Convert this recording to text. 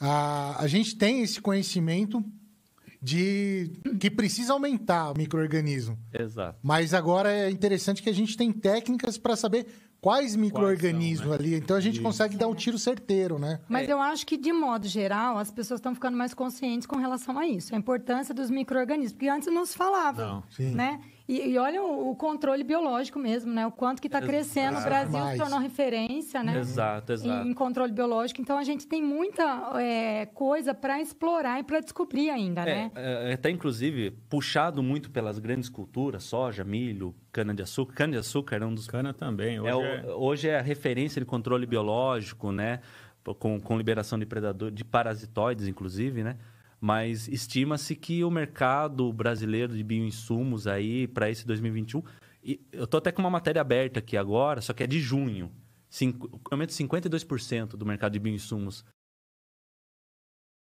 A, a gente tem esse conhecimento de que precisa aumentar o microorganismo. Exato. Mas agora é interessante que a gente tem técnicas para saber quais microorganismos né? ali. Então a gente Isso. consegue dar um tiro certeiro, né? Mas é. eu acho que de modo geral as pessoas estão ficando mais conscientes com relação a isso, a importância dos microorganismos, porque antes não se falava, não. Sim. né? E, e olha o, o, controle biológico mesmo, né? O quanto que está crescendo, exato. o Brasil Mais. se tornou referência, né? Exato, exato. Em, em, controle biológico, então a gente tem muita é, coisa para explorar e para descobrir ainda, é, né? É, é, até inclusive puxado muito pelas grandes culturas, soja, milho, cana-de-açúcar. Cana-de-açúcar era um dos. Cana também. É hoje é, é... hoje é a referência de controle biológico, né? Com, com liberação de predador, de parasitoides, inclusive, né? Mas estima-se que o mercado brasileiro de bioinsumos aí para esse 2021. E eu estou até com uma matéria aberta aqui agora, só que é de junho. Cinco, 52% do mercado de bioinsumos